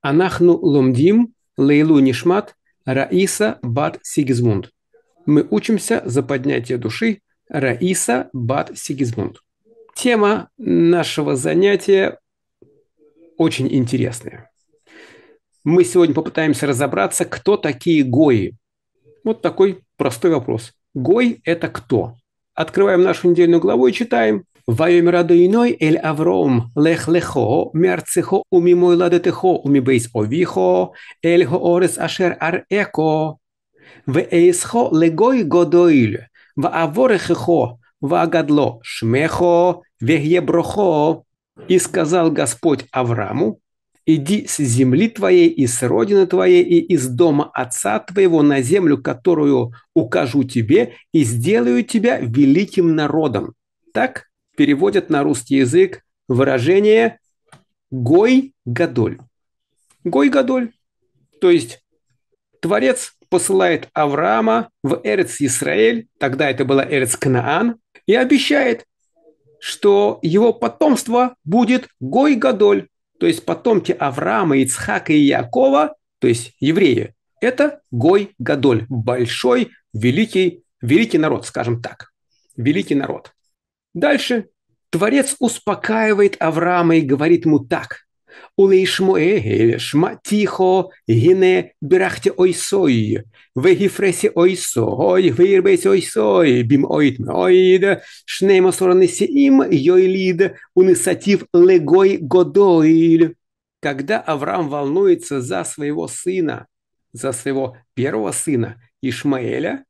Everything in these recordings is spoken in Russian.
Анахну ломдим лейлу нишмат Раиса бат Сигизмунд. Мы учимся за поднятие души Раиса бат Сигизмунд. Тема нашего занятия очень интересная. Мы сегодня попытаемся разобраться, кто такие гои. Вот такой простой вопрос. Гой – это кто? Открываем нашу недельную главу и читаем – Ваем иной эль Авром лех лехо мерцехо уми мой ладетехо уми бейс овихо эль орес ашер ар эко веэсхо легой годоиль вааворехехо ваагадло шмехо вегеброхо и сказал Господь Аврааму, «Иди с земли твоей и с родины твоей и из дома отца твоего на землю, которую укажу тебе, и сделаю тебя великим народом, так, переводят на русский язык выражение «гой-гадоль». «Гой-гадоль», то есть Творец посылает Авраама в Эрец Исраэль, тогда это была Эрец Канаан, и обещает, что его потомство будет Гой-Гадоль, то есть потомки Авраама, Ицхака и Якова, то есть евреи, это Гой-Гадоль, большой, великий, великий народ, скажем так, великий народ. Дальше Творец успокаивает Авраама и говорит ему так. Улейшмуэгель, тихо, гине, берахте ойсой, вегифресе ойсо, ой, вейрбесе ойсой, бим ойт ойд, шнеймо соранесе им, йойлид, унисатив легой годойль. Когда Авраам волнуется за своего сына, за своего первого сына Ишмаэля,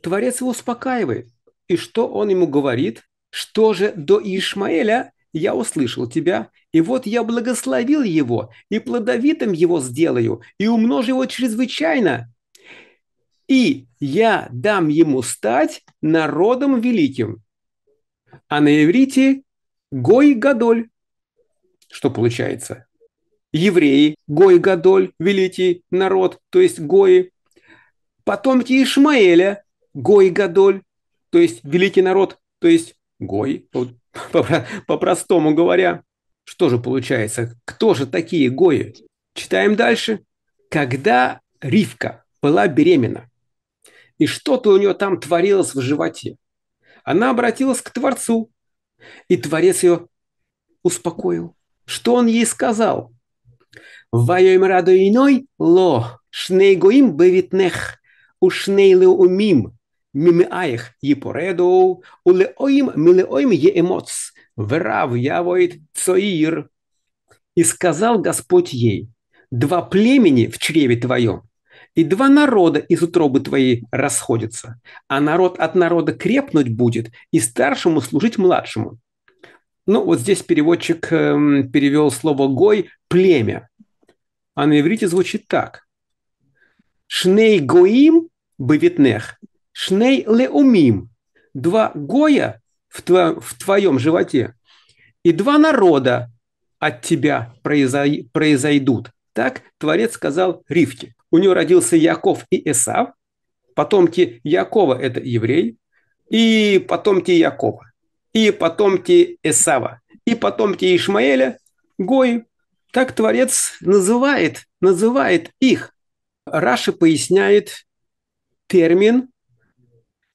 Творец его успокаивает. И что он ему говорит? Что же до Ишмаэля, я услышал тебя, и вот я благословил его, и плодовитым его сделаю, и умножу его чрезвычайно. И я дам ему стать народом великим. А на иврите Гой Гадоль. Что получается? Евреи, Гой Гадоль, великий народ, то есть Гои. Потомки Ишмаэля, Гой Гадоль, то есть великий народ, то есть Гой, по-простому говоря. Что же получается? Кто же такие Гои? Читаем дальше. Когда Ривка была беременна, и что-то у нее там творилось в животе, она обратилась к Творцу, и Творец ее успокоил. Что он ей сказал? «Ваем радо ло, шней гоим бевитнех, ушнейлы умим, мимеаих епоредоу, улеоим милеоим еэмоц, верав явоит цоир. И сказал Господь ей, два племени в чреве твоем, и два народа из утробы твоей расходятся, а народ от народа крепнуть будет, и старшему служить младшему. Ну, вот здесь переводчик э, перевел слово «гой» – «племя». А на иврите звучит так. «Шней гоим бывитнех Шней леумим. Два гоя в, тво, в твоем животе и два народа от тебя произойдут. Так Творец сказал Ривке. У него родился Яков и Эсав. Потомки Якова – это еврей. И потомки Якова. И потомки Эсава. И потомки Ишмаэля – гой, Так Творец называет, называет их. Раши поясняет термин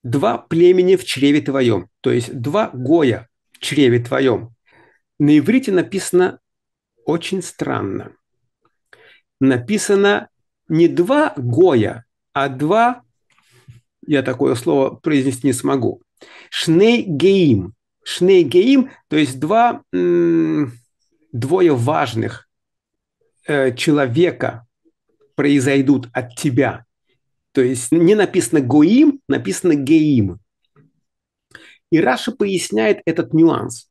два племени в чреве твоем, то есть два гоя в чреве твоем. На иврите написано очень странно. Написано не два гоя, а два, я такое слово произнести не смогу, шней геим. Шней геим, то есть два, двое важных э, человека произойдут от тебя. То есть не написано «гоим», написано «геим». И Раша поясняет этот нюанс.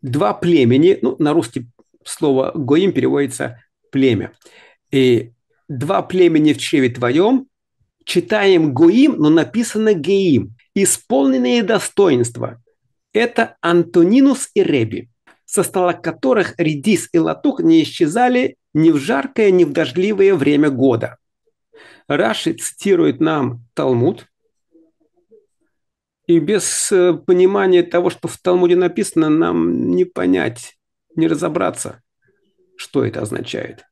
Два племени, ну, на русский слово «гоим» переводится «племя». И два племени в чреве твоем, читаем «гоим», но написано «геим». Исполненные достоинства – это Антонинус и Реби, со стола которых редис и Латух не исчезали ни в жаркое, ни в дождливое время года. Раши цитирует нам Талмуд, и без э, понимания того, что в Талмуде написано, нам не понять, не разобраться, что это означает.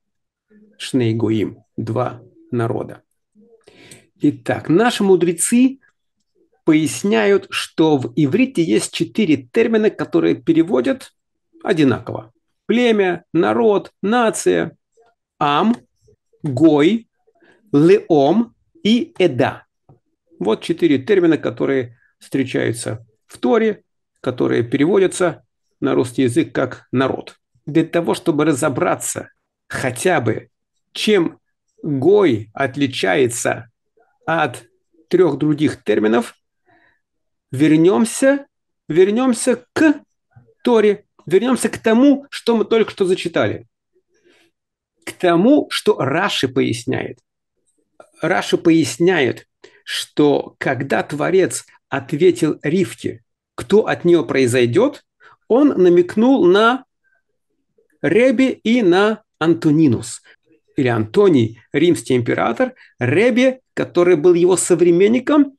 Шнейгуим – два народа. Итак, наши мудрецы поясняют, что в иврите есть четыре термина, которые переводят одинаково. Племя, народ, нация, ам, гой леом и эда. Вот четыре термина, которые встречаются в Торе, которые переводятся на русский язык как «народ». Для того, чтобы разобраться хотя бы, чем гой отличается от трех других терминов, вернемся, вернемся к Торе, вернемся к тому, что мы только что зачитали, к тому, что Раши поясняет. Раши поясняет, что когда Творец ответил Ривке, кто от нее произойдет, он намекнул на Ребе и на Антонинус, или Антоний, римский император, Ребе, который был его современником,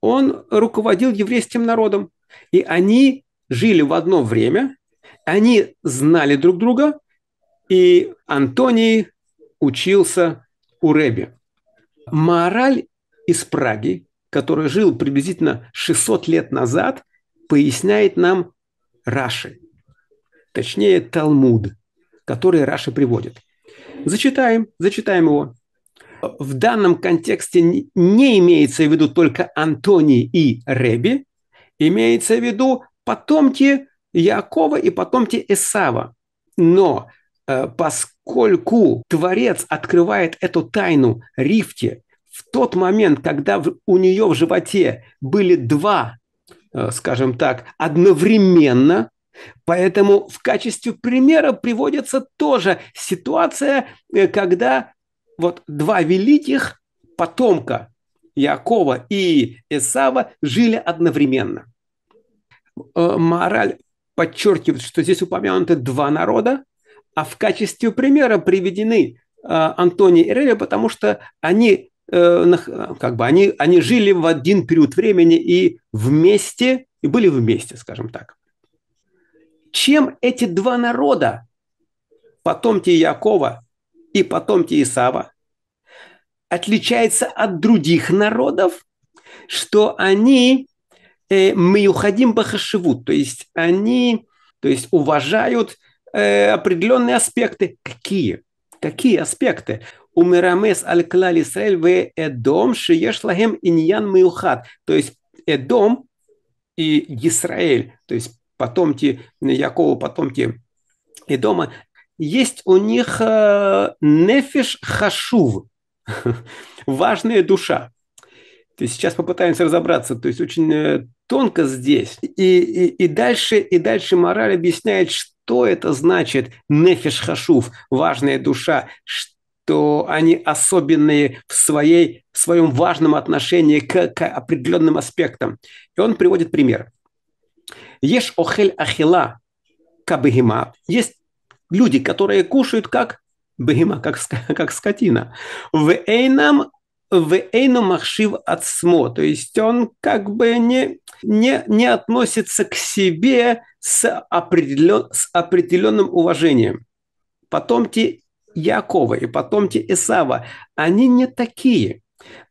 он руководил еврейским народом. И они жили в одно время, они знали друг друга, и Антоний учился у Ребе. Мораль из Праги, который жил приблизительно 600 лет назад, поясняет нам Раши, точнее Талмуд, который Раши приводит. Зачитаем, зачитаем его. В данном контексте не имеется в виду только Антоний и Реби, имеется в виду потомки Якова и потомки Исава. Но э, поскольку поскольку Творец открывает эту тайну Рифте в тот момент, когда у нее в животе были два, э, скажем так, одновременно, поэтому в качестве примера приводится тоже ситуация, э, когда вот два великих потомка Якова и Эсава жили одновременно. Э, мораль подчеркивает, что здесь упомянуты два народа – а в качестве примера приведены э, Антони и Релли, потому что они э, как бы они, они жили в один период времени и вместе, и были вместе, скажем так. Чем эти два народа, потомки Якова и потомки Исава, отличаются от других народов, что они э, мы уходим по бахашивут, то есть они то есть уважают Э, определенные аспекты. Какие? Какие аспекты? Умирамес аль-клаль Исраэль в Эдом шиеш иньян миухат. То есть Эдом и Израиль, то есть потомки Якова, потомки Эдома, есть у них э, нефиш хашув, важная душа. То есть сейчас попытаемся разобраться, то есть очень э, тонко здесь. И, и, и, дальше, и дальше мораль объясняет, что что это значит «нефиш хашув» – «важная душа», что они особенные в своей, в своем важном отношении к, к определенным аспектам. И он приводит пример. «Еш охель ахила кабегима» – есть люди, которые кушают как бегима, как, как скотина. «В эйнам в эйну махшив от смо, то есть он как бы не, не, не относится к себе с, определен, с определенным уважением. Потомки Якова и потомки Исава, они не такие.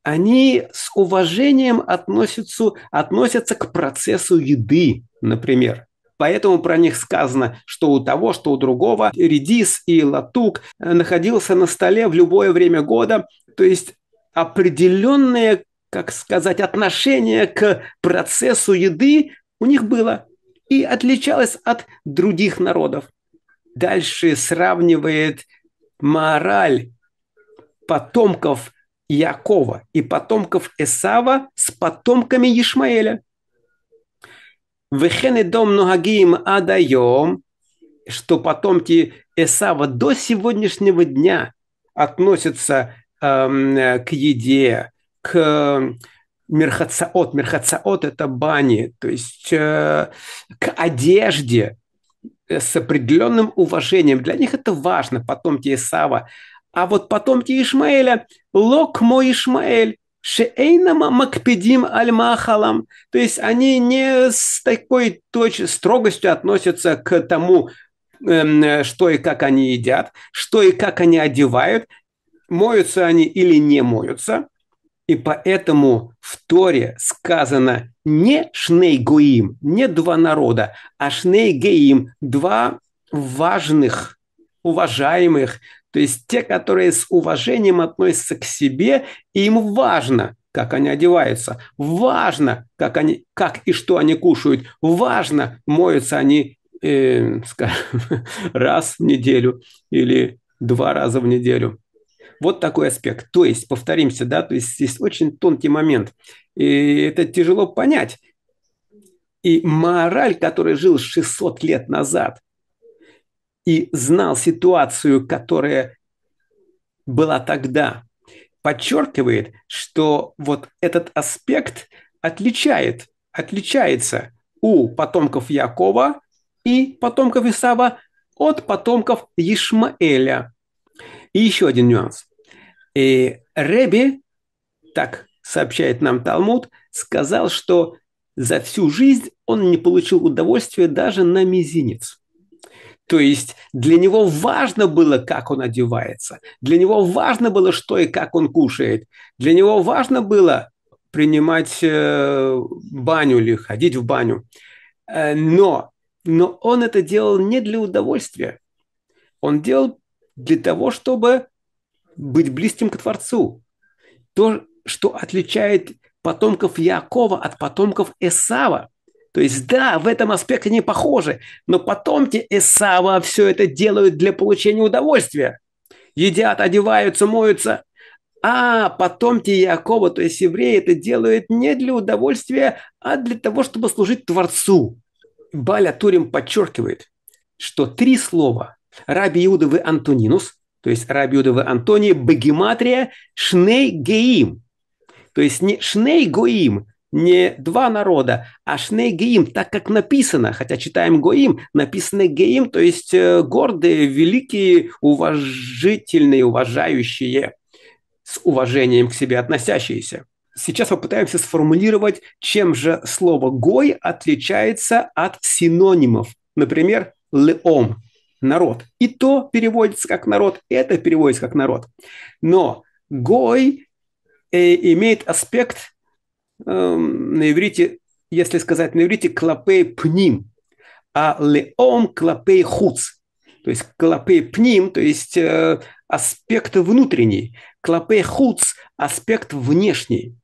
Они с уважением относятся, относятся к процессу еды, например. Поэтому про них сказано, что у того, что у другого редис и латук э, находился на столе в любое время года. То есть определенное, как сказать, отношение к процессу еды у них было и отличалось от других народов. Дальше сравнивает мораль потомков Якова и потомков Эсава с потомками Ишмаэля. Вехены дом ногагим адаем, что потомки Эсава до сегодняшнего дня относятся Эм, к еде, к э, мерхацаот. Мерхацаот – это бани, то есть э, к одежде с определенным уважением. Для них это важно, потомки Исава. А вот потомки Ишмаэля – лок мой Ишмаэль, Шейнама Макпедим альмахалам, То есть они не с такой точ строгостью относятся к тому, эм, что и как они едят, что и как они одевают моются они или не моются. И поэтому в Торе сказано не шнейгуим, не два народа, а шнейгеим, два важных, уважаемых, то есть те, которые с уважением относятся к себе, им важно, как они одеваются, важно, как, они, как и что они кушают, важно, моются они, э, скажем, раз в неделю или два раза в неделю. Вот такой аспект. То есть, повторимся, да, то есть здесь очень тонкий момент. И это тяжело понять. И мораль, который жил 600 лет назад и знал ситуацию, которая была тогда, подчеркивает, что вот этот аспект отличает, отличается у потомков Якова и потомков Исава от потомков Ишмаэля. И еще один нюанс. И Реби, так сообщает нам Талмуд, сказал, что за всю жизнь он не получил удовольствия даже на мизинец. То есть для него важно было, как он одевается, для него важно было, что и как он кушает, для него важно было принимать э, баню или ходить в баню. Э, но, но он это делал не для удовольствия, он делал для того, чтобы быть близким к Творцу. То, что отличает потомков Якова от потомков Эсава. То есть, да, в этом аспекте они похожи, но потомки Эсава все это делают для получения удовольствия. Едят, одеваются, моются. А потомки Якова, то есть евреи, это делают не для удовольствия, а для того, чтобы служить Творцу. Баля Турим подчеркивает, что три слова Раби Иудовы Антонинус – то есть Рабиудовы Антония Багематрия Шней Геим. То есть не Шней Гоим, не два народа, а Шней Геим, так как написано, хотя читаем Гоим, написано Геим, то есть э, гордые, великие, уважительные, уважающие, с уважением к себе относящиеся. Сейчас попытаемся сформулировать, чем же слово «гой» отличается от синонимов. Например, «леом» народ. И то переводится как народ, это переводится как народ. Но гой э, имеет аспект э, на иврите, если сказать на иврите, клопей пним, а леом клопей хуц. То есть клопей пним, то есть э, аспект внутренний, клопей хуц – аспект внешний.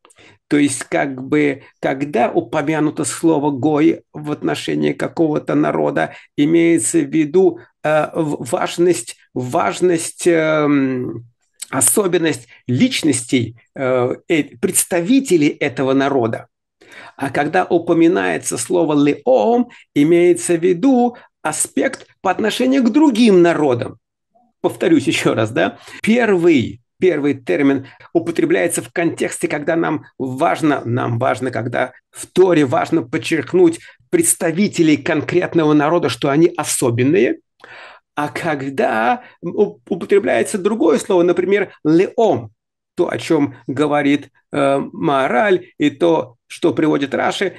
То есть как бы когда упомянуто слово «гой» в отношении какого-то народа, имеется в виду э, важность, важность э, особенность личностей, э, э, представителей этого народа. А когда упоминается слово «леом», имеется в виду аспект по отношению к другим народам. Повторюсь еще раз, да? Первый первый термин употребляется в контексте, когда нам важно, нам важно, когда в Торе важно подчеркнуть представителей конкретного народа, что они особенные, а когда употребляется другое слово, например, «леом», то, о чем говорит э, Маораль, и то, что приводит Раши,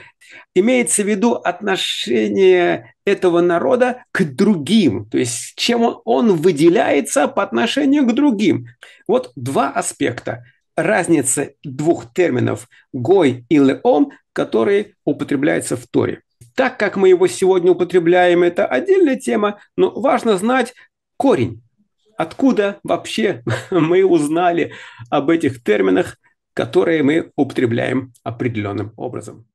имеется в виду отношение этого народа к другим, то есть чем он, он выделяется по отношению к другим. Вот два аспекта разницы двух терминов «гой» и «леом», которые употребляются в Торе. Так как мы его сегодня употребляем, это отдельная тема, но важно знать корень Откуда вообще мы узнали об этих терминах, которые мы употребляем определенным образом?